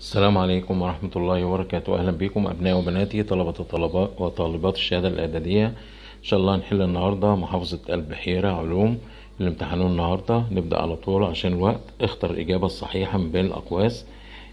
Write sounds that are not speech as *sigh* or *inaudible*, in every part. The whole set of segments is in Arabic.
السلام عليكم ورحمة الله وبركاته أهلا بكم أبناء وبناتي طلبة الطلباء وطالبات الشهادة الإعدادية إن شاء الله هنحل النهاردة محافظة البحيرة علوم الامتحان النهاردة نبدأ على طول عشان الوقت اختر الإجابة الصحيحة من بين الأقواس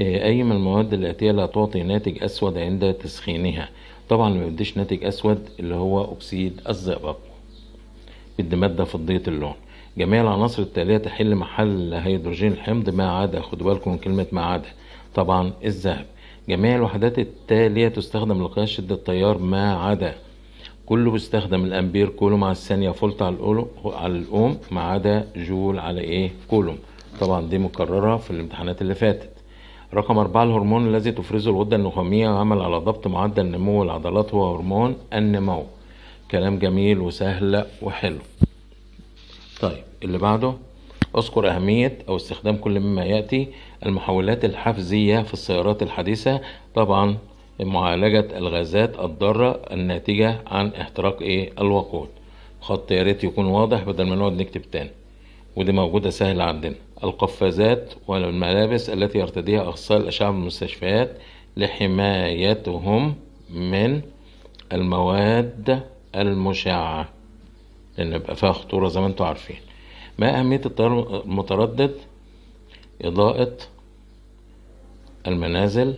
آه، أي من المواد الآتية لا تعطي ناتج أسود عند تسخينها طبعا ما بديش ناتج أسود اللي هو أكسيد الزئبق بدي مادة فضية اللون جميع العناصر التالية تحل محل هيدروجين الحمض ما عدا خدوا بالكم من كلمة ما عدا طبعا الذهب جميع الوحدات التالية تستخدم لقياس شدة التيار ما عدا كله بيستخدم الامبير كولوم على الثانية فولت على على الأوم ما عدا جول على ايه كولوم طبعا دي مكررة في الامتحانات اللي فاتت رقم أربعة الهرمون الذي تفرزه الغدة النخامية عمل على ضبط معدل نمو العضلات هو هرمون النمو كلام جميل وسهل وحلو طيب اللي بعده اذكر أهمية أو استخدام كل مما يأتي المحولات الحفزية في السيارات الحديثة طبعا معالجة الغازات الضارة الناتجة عن احتراق ايه الوقود خط يا ريت يكون واضح بدل ما نقعد نكتب تاني ودي موجودة سهلة عندنا القفازات والملابس التي يرتديها أخصائي الأشعة المستشفيات لحمايتهم من المواد المشعة لأن يبقى فيها خطورة زي ما انتوا عارفين ما أهمية التيار المتردد إضاءة المنازل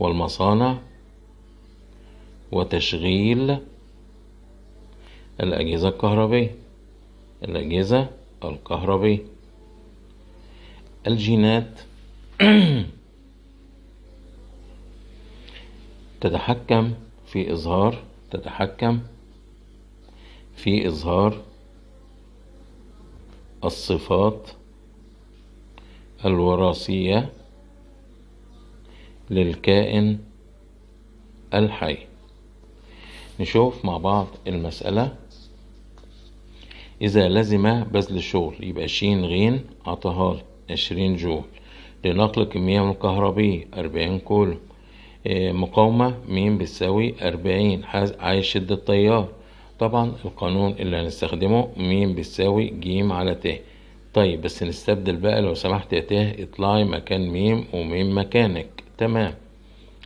والمصانع وتشغيل الأجهزة الكهربية الأجهزة الكهربية الجينات *clears throat* تتحكم في إظهار تتحكم في إظهار الصفات الوراثية للكائن الحي نشوف مع بعض المسألة إذا لزم بذل الشغل يبقى شين غين عطاهالي عشرين جول لنقل من الكهربية أربعين كولوم إيه، مقاومة م بتساوي أربعين عايز شدة التيار طبعا القانون اللي هنستخدمه م بتساوي ج على ت طيب بس نستبدل بقى لو سمحت يا ت اطلعي مكان م وم مكانك تمام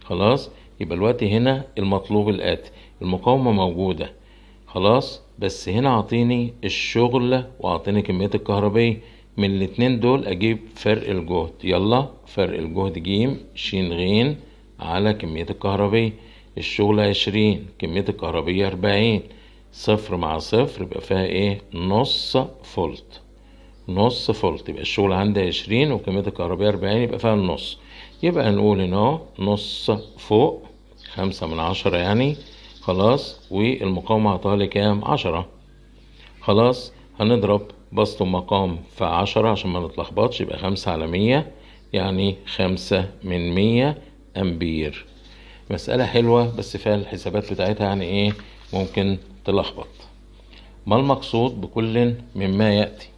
خلاص يبقى الوقت هنا المطلوب الآتي المقاومة موجودة خلاص بس هنا اعطيني الشغل واعطيني كمية الكهربية من الاتنين دول اجيب فرق الجهد يلا فرق الجهد ج ش غ على كمية الكهربية الشغل عشرين كمية الكهربية أربعين صفر مع صفر يبقى فيها ايه نص فولت نص فولت يبقى الشغل عندي عشرين وكمية الكهربائية أربعين يبقى فيها النص يبقى هنقول هنا اهو نص فوق خمسة من عشرة يعني خلاص والمقاومة عطاها كام عشرة خلاص هنضرب بسط المقام في عشرة عشان ما نتلخبطش يبقى خمسة على مية يعني خمسة من مية أمبير مسألة حلوة بس فيها الحسابات بتاعتها يعني إيه ممكن تلخبط ما المقصود بكل مما يأتي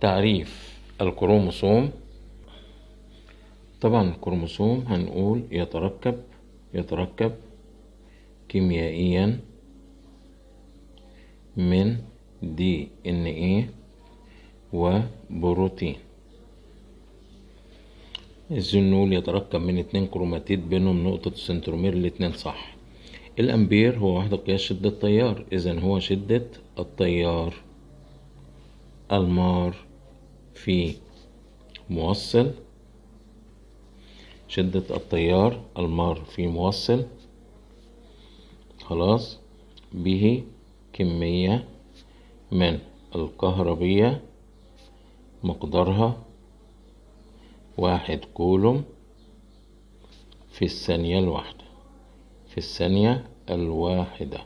تعريف الكروموسوم طبعا الكروموسوم هنقول يتركب يتركب كيميائيا من دي ان ايه وبروتين الزنول يتركب من اتنين كروماتيد بينهم نقطة سنترومير الاتنين صح الأمبير هو وحدة قياس شدة تيار إذا هو شدة التيار المار في موصل شدة التيار المار في موصل خلاص به كمية من الكهربية مقدارها واحد كولوم في الثانية الواحدة في الثانية الواحدة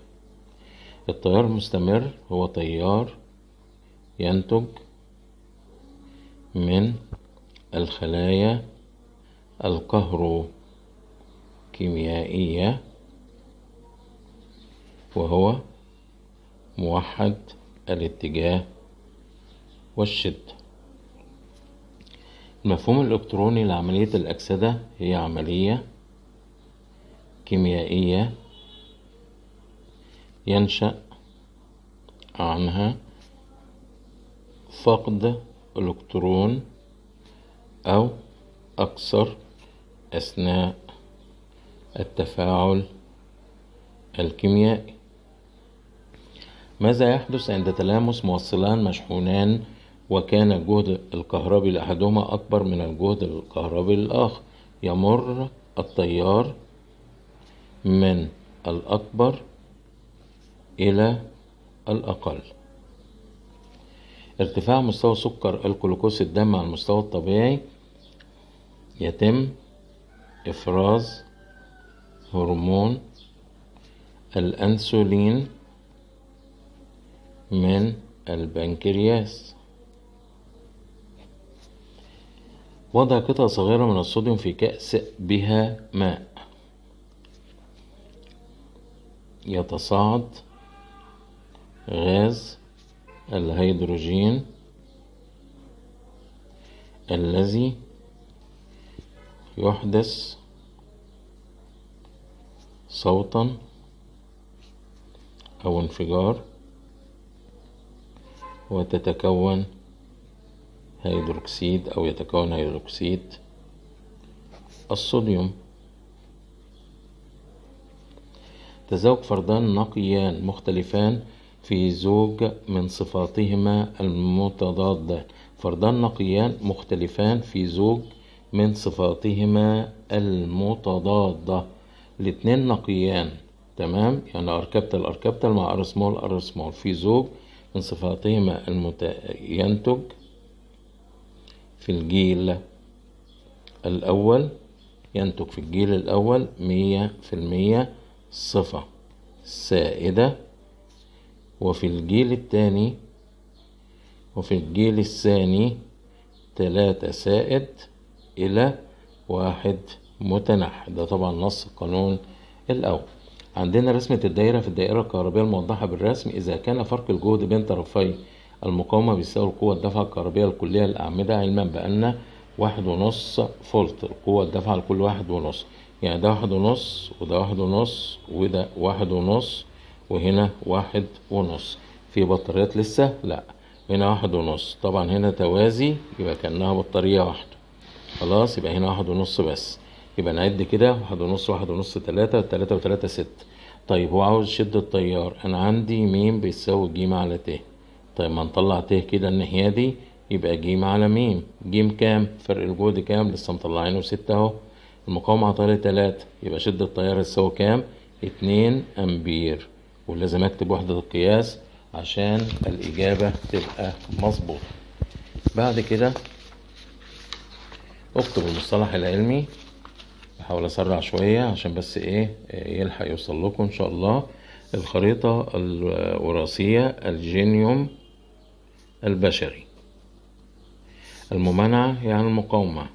التيار المستمر هو تيار ينتج من الخلايا الكهروكيميائية وهو موحد الاتجاه والشدة المفهوم الإلكتروني لعملية الأكسدة هي عملية كيميائية ينشأ عنها فقد إلكترون أو أكثر أثناء التفاعل الكيميائي ماذا يحدث عند تلامس موصلان مشحونان وكان الجهد الكهربي لأحدهما أكبر من الجهد الكهربي للآخر يمر التيار من الأكبر إلى الأقل ارتفاع مستوى سكر الجلوكوز الدم على المستوى الطبيعي يتم إفراز هرمون الأنسولين من البنكرياس وضع قطعة صغيرة من الصوديوم في كأس بها ماء يتصاعد غاز الهيدروجين الذي يحدث صوتا أو انفجار وتتكون هيدروكسيد أو يتكون هيدروكسيد الصوديوم تزوج فردان نقيان مختلفان في زوج من صفاتهما المتضادة فردان نقيان مختلفان في زوج من صفاتهما المتضادة الاتنين نقيان تمام يعني أركبت أركبتل مع أرسمول أرسمول في زوج من صفاتهما المت... ينتج في الجيل الأول ينتج في الجيل الأول مية في المية صفة سائدة وفي الجيل الثاني وفي الجيل الثاني ثلاثة سائد إلى واحد متنح ده طبعا نص القانون الأول عندنا رسمة الدائرة في الدائرة الكهربية الموضحة بالرسم إذا كان فرق الجهد بين طرفي المقاومة بيساوي القوة الدفعة الكهربية لكلية الأعمدة علما بأن واحد ونص فولت القوة الدفعة لكل واحد ونص يعني ده واحد ونص وده واحد ونص وده واحد ونص وهنا واحد ونص في بطاريات لسه لا هنا واحد ونص طبعا هنا توازي يبقى كأنها بطارية واحدة خلاص يبقى هنا واحد ونص بس يبقى نعد كده واحد ونص واحد ونص تلاتة تلاتة وتلاتة ست طيب هو عاوز شد التيار انا عندي م بيساوي ج على ت طيب ما نطلع ت كده الناحية دي يبقى ج على م ج كام فرق الجهد كام لسه مطلعينه ستة اهو المقاومة هتعلي تلاتة يبقى شدة التيار هتساوي كام؟ اتنين أمبير ولازم أكتب وحدة القياس عشان الإجابة تبقى مظبوطة بعد كده اكتب المصطلح العلمي بحاول اسرع شوية عشان بس ايه يلحق يوصل لكم ان شاء الله الخريطة الوراثية الجينيوم البشري الممانعة يعني المقاومة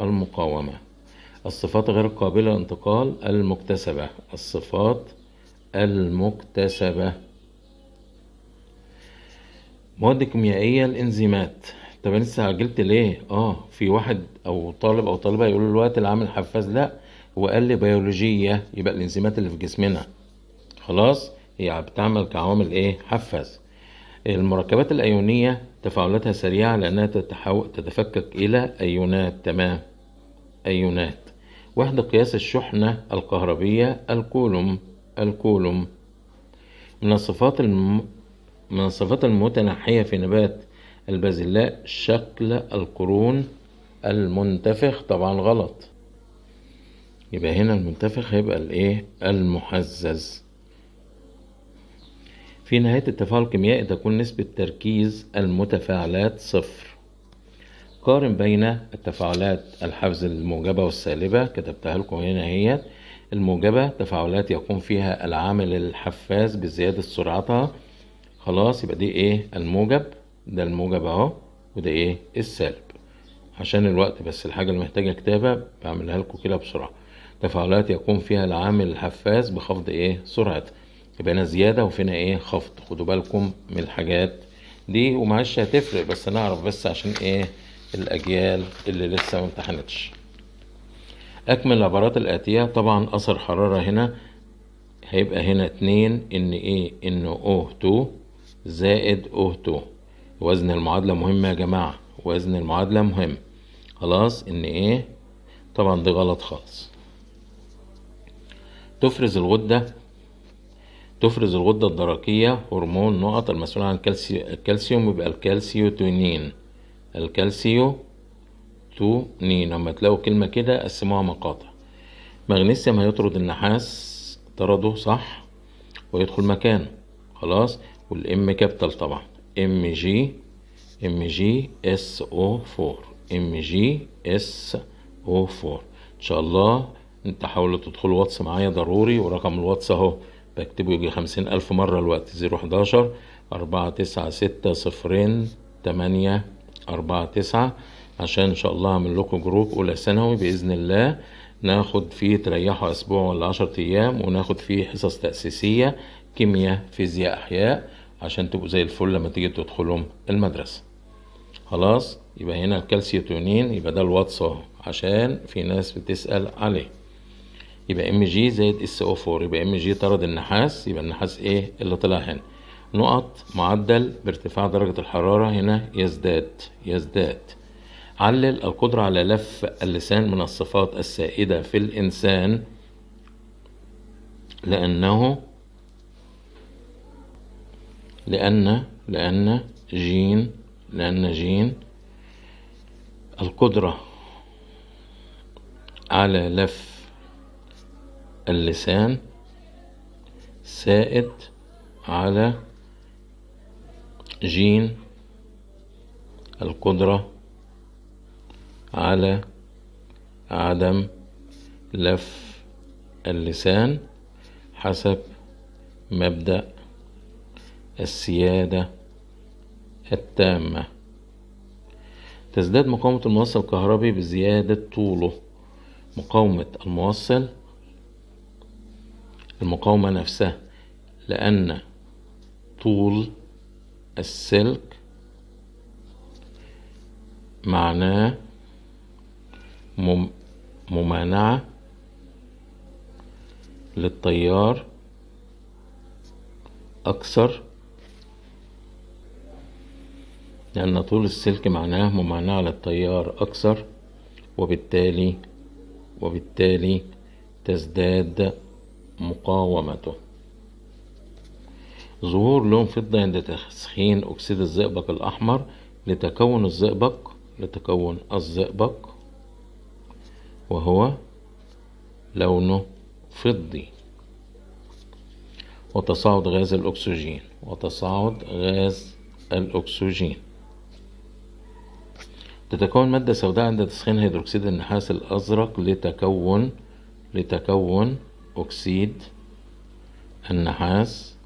المقاومة الصفات غير قابلة للانتقال المكتسبة الصفات المكتسبة مواد كيميائية الإنزيمات طب أنا لسه عجلت ليه؟ آه في واحد أو طالب أو طالبة يقول له الوقت اللي عامل حفاز لأ هو قال لي بيولوجية يبقى الإنزيمات اللي في جسمنا خلاص هي بتعمل كعوامل إيه؟ حفاز المركبات الأيونية تفاعلاتها سريعة لأنها تتحو... تتفكك إلى أيونات تمام أيونات وحدة قياس الشحنة الكهربية الكولوم الكولوم من الصفات الم... من الصفات المتنحية في نبات البازلاء شكل القرون المنتفخ طبعا غلط يبقى هنا المنتفخ هيبقى الايه المحزز في نهاية التفاعل الكيميائي تكون نسبة تركيز المتفاعلات صفر قارن بين التفاعلات الحفز الموجبة والسالبة كتبتها لكم هنا هي الموجبة تفاعلات يقوم فيها العامل الحفاز بزيادة سرعتها خلاص يبقى دي ايه الموجب ده الموجب اهو وده ايه السالب عشان الوقت بس الحاجة اللي محتاجة كتابة بعملها لكم كده بسرعة تفاعلات يقوم فيها العامل الحفاز بخفض ايه سرعتها يبقى هنا زيادة وفينا ايه خفض خدوا بالكم من الحاجات دي ومعلش هتفرق بس نعرف بس عشان ايه الأجيال اللي لسه ممتحنتش امتحنتش أكمل العبارات الآتية طبعا أثر حرارة هنا هيبقى هنا اتنين إن إيه إن أو تو زائد أو تو وزن المعادلة مهم يا جماعة وزن المعادلة مهم خلاص إن إيه طبعا دي غلط خالص تفرز الغدة تفرز الغدة الدرقية هرمون نقط المسؤول عن الكالسيوم يبقى الكالسيوتونين الكالسيو تو نين لما تلاقوا كلمة كده قسموها مقاطع مغنيسيوم هيطرد النحاس طرده صح ويدخل مكانه خلاص والام كابيتال طبعا ام جي ام جي اس او 4 ام جي اس او 4 ان شاء الله انت حاولوا تدخلوا واتس معايا ضروري ورقم الواتس اهو بكتبه يجي خمسين الف مرة الوقت زيرو حداشر اربعة تسعة ستة صفرين تمانية أربعة تسعة عشان إن شاء الله هعمل لكم جروب أولى ثانوي بإذن الله ناخد فيه تريحوا أسبوع ولا عشرة أيام وناخد فيه حصص تأسيسية كيمياء فيزياء أحياء عشان تبقوا زي الفل لما تيجي تدخلهم المدرسة خلاص يبقى هنا الكالسيوتونين يبقى ده الواتس عشان في ناس بتسأل عليه يبقى ام جي زائد اس او 4 يبقى ام جي طرد النحاس يبقى النحاس ايه اللي طلع هنا نقط معدل بارتفاع درجة الحرارة هنا يزداد يزداد علل القدرة على لف اللسان من الصفات السائدة في الإنسان لأنه لأن لأن جين لأن جين القدرة على لف اللسان سائد على جين القدرة على عدم لف اللسان حسب مبدأ السيادة التامة تزداد مقاومة الموصل الكهربي بزيادة طوله مقاومة الموصل المقاومة نفسها لأن طول السلك معناه ممانعة للتيار أكثر لأن طول السلك معناه ممانعة للتيار أكثر وبالتالي وبالتالي تزداد مقاومته ظهور لون فضة عند تسخين أكسيد الزئبق الأحمر لتكون الزئبق لتكون الزئبق وهو لونه فضي وتصاعد غاز الأكسجين وتصاعد غاز الأكسجين تتكون مادة سوداء عند تسخين هيدروكسيد النحاس الأزرق لتكون لتكون أكسيد النحاس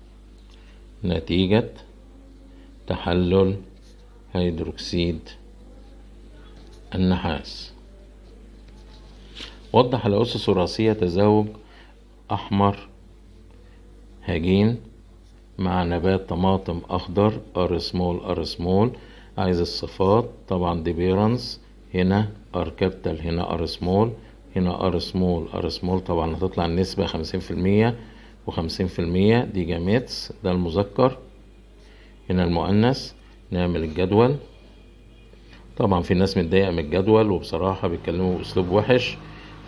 نتيجة تحلل هيدروكسيد النحاس وضح الأسس الرأسية تزاوج أحمر هجين مع نبات طماطم أخضر أرسمول أرسمول عايز الصفات طبعا ديبيرنس هنا أر كابيتال هنا أرسمول هنا أرسمول أرسمول طبعا هتطلع النسبة خمسين في المية وخمسين في المية دي جاميتس ده المذكر هنا المؤنث نعمل الجدول طبعا في ناس متضايقة من الجدول وبصراحة بيتكلموا بأسلوب وحش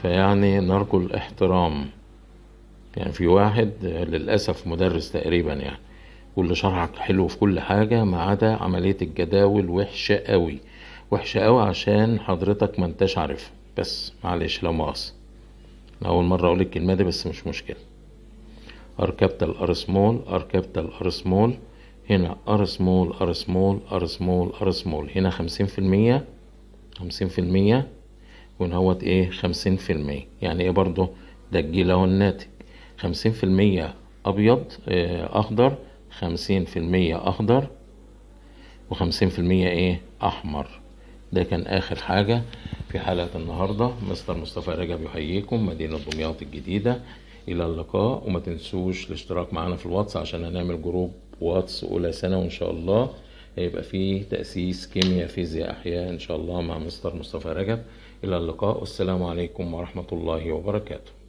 فيعني نرجو الاحترام يعني في واحد للأسف مدرس تقريبا يعني كل شرحك حلو في كل حاجة ما عدا عملية الجداول وحشة قوي وحشة قوي عشان حضرتك ما انتش عارفها بس معلش لو مؤاخذة أول مرة أقول الكلمة دي بس مش مشكلة ار كابيتال ار سمول ار كابيتال ار سمول هنا ار سمول ار سمول ار سمول ار سمول هنا خمسين في المية خمسين في المية ونهوت ايه خمسين في المية يعني ايه برضو ده الجيل اهو الناتج خمسين في المية ابيض اه اخضر خمسين في المية اخضر وخمسين في المية ايه احمر ده كان اخر حاجة في حلقة النهاردة مستر مصطفى رجب يحييكم مدينة دمياط الجديدة الى اللقاء وما تنسوش الاشتراك معانا في الواتس عشان هنعمل جروب واتس اولى سنه وان شاء الله هيبقى فيه تاسيس كيمياء فيزياء احياء ان شاء الله مع مستر مصطفى رجب الى اللقاء والسلام عليكم ورحمه الله وبركاته